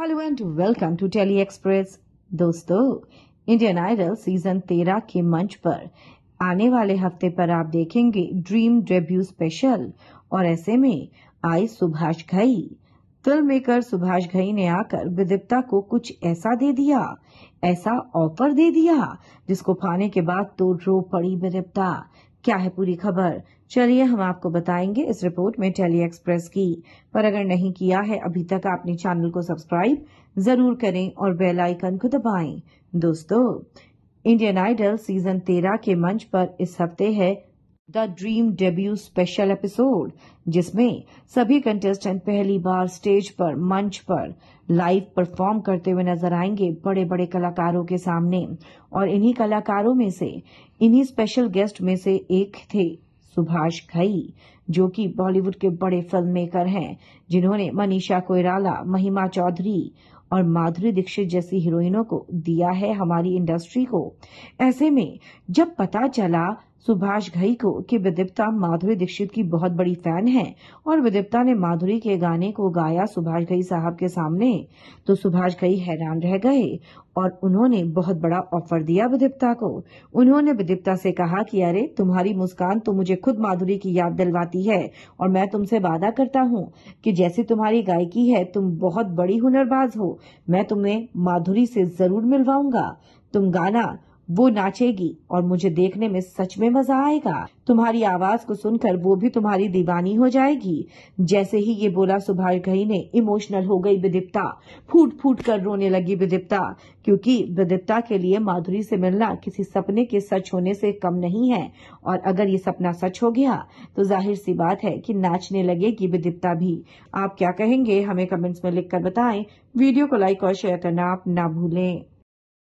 hello and welcome to Telly Express दोस्तों Indian Idol season तेरह के मंच पर आने वाले हफ्ते पर आप देखेंगे ड्रीम डेब्यू स्पेशल और ऐसे में आई सुभाष घई फिल्म मेकर सुभाष घई ने आकर विदिप्ता को कुछ ऐसा दे दिया ऐसा ऑफर दे दिया जिसको पाने के बाद तो रो पड़ी विदिप्ता क्या है पूरी खबर चलिए हम आपको बताएंगे इस रिपोर्ट में टेली एक्सप्रेस की पर अगर नहीं किया है अभी तक आपने चैनल को सब्सक्राइब जरूर करें और बेल आइकन को दबाएं दोस्तों इंडियन आइडल सीजन तेरह के मंच पर इस हफ्ते है the dream debut special episode जिसमें सभी कंटेस्टेंट पहली बार स्टेज पर मंच पर लाइव परफॉर्म करते हुए नजर आएंगे बड़े बड़े कलाकारों के सामने और इन्हीं कलाकारों में से इन्हीं स्पेशल गेस्ट में से एक थे सुभाष घई जो कि बॉलीवुड के बड़े फिल्म मेकर हैं जिन्होंने मनीषा कोयराला महिमा चौधरी और माधुरी दीक्षित जैसी हीरोइनों को दिया है हमारी इंडस्ट्री को ऐसे में जब पता चला सुभाष घई को कि विदिप्ता माधुरी दीक्षित की बहुत बड़ी फैन है और विदिप्ता ने माधुरी के गाने को गाया सुभाष घई साहब के सामने तो सुभाष घई हैरान रह गए और उन्होंने बहुत बड़ा ऑफर दिया विदिप्ता को उन्होंने विदिप्ता से कहा कि अरे तुम्हारी मुस्कान तो मुझे खुद माधुरी की याद दिलवाती है और मैं तुमसे वादा करता हूँ कि जैसे तुम्हारी गायकी है तुम बहुत बड़ी हुनरबाज हो मैं तुम्हें माधुरी से जरूर मिलवाऊंगा तुम गाना वो नाचेगी और मुझे देखने में सच में मजा आएगा तुम्हारी आवाज को सुनकर वो भी तुम्हारी दीवानी हो जाएगी जैसे ही ये बोला सुभाष घई ने इमोशनल हो गई विदिप्ता फूट फूट कर रोने लगी विदिप्ता क्योंकि विदिप्ता के लिए माधुरी से मिलना किसी सपने के सच होने से कम नहीं है और अगर ये सपना सच हो गया तो जाहिर सी बात है कि नाचने लगेगी विदिप्ता भी आप क्या कहेंगे हमें कमेंट्स में लिख बताएं वीडियो को लाइक और शेयर करना आप ना भूलें